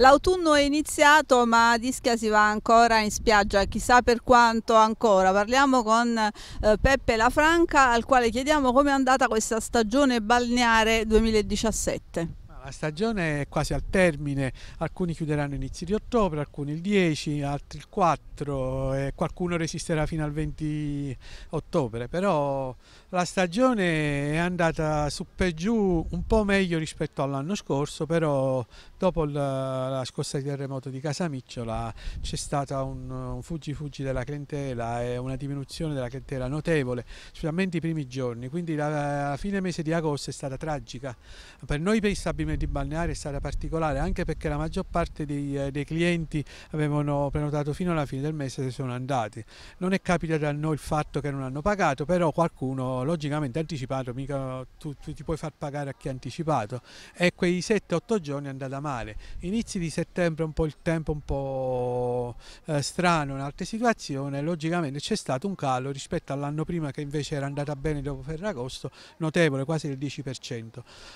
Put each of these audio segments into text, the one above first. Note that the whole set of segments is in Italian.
L'autunno è iniziato ma a Ischia si va ancora in spiaggia, chissà per quanto ancora. Parliamo con eh, Peppe Lafranca al quale chiediamo come è andata questa stagione balneare 2017. La stagione è quasi al termine, alcuni chiuderanno inizi di ottobre, alcuni il 10, altri il 4 e qualcuno resisterà fino al 20 ottobre, però la stagione è andata su per giù un po' meglio rispetto all'anno scorso, però dopo la, la scossa di terremoto di Casamicciola c'è stata un, un fuggi fuggi della clientela e una diminuzione della clientela notevole, specialmente i primi giorni, quindi la, la fine mese di agosto è stata tragica. Per noi per i stabilimenti di balneare è stata particolare anche perché la maggior parte dei, eh, dei, clienti avevano prenotato fino alla fine del mese e se sono andati. Non è capitato a noi il fatto che non hanno pagato, però qualcuno logicamente anticipato, mica tu, tu ti puoi far pagare a chi ha anticipato e quei 7-8 giorni è andata male. Inizi di settembre un po' il tempo un po' eh, strano, un'altra situazione, logicamente c'è stato un calo rispetto all'anno prima che invece era andata bene dopo Ferragosto, notevole, quasi del 10%.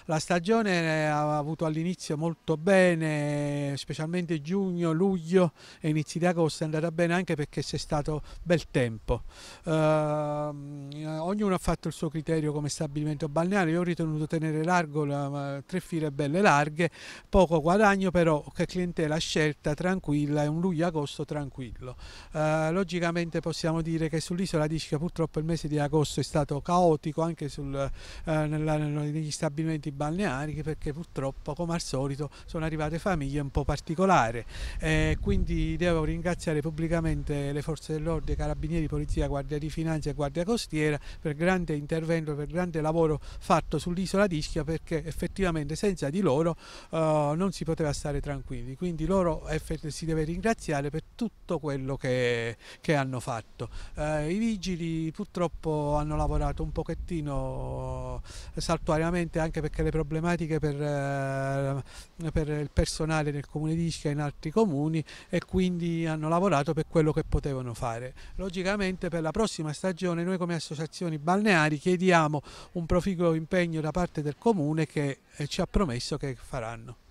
La stagione ha eh, avuto all'inizio molto bene, specialmente giugno, luglio e inizi di agosto è andata bene anche perché c'è stato bel tempo. Eh, ognuno ha fatto il suo criterio come stabilimento balneare, io ho ritenuto tenere largo la, tre file belle larghe, poco guadagno però che clientela scelta tranquilla e un luglio-agosto tranquillo. Eh, logicamente possiamo dire che sull'isola di Ischia purtroppo il mese di agosto è stato caotico anche sul, eh, nella, negli stabilimenti balneari perché purtroppo purtroppo come al solito sono arrivate famiglie un po' particolari. Eh, quindi devo ringraziare pubblicamente le forze dell'ordine, carabinieri, polizia, guardia di finanza e guardia costiera per grande intervento, per grande lavoro fatto sull'isola di Ischia perché effettivamente senza di loro eh, non si poteva stare tranquilli. Quindi loro si deve ringraziare per tutto quello che, che hanno fatto. Eh, I vigili purtroppo hanno lavorato un pochettino saltuariamente anche perché le problematiche per eh, eh, per il personale del comune di Ischia e in altri comuni e quindi hanno lavorato per quello che potevano fare. Logicamente per la prossima stagione noi come associazioni balneari chiediamo un proficuo impegno da parte del comune che eh, ci ha promesso che faranno.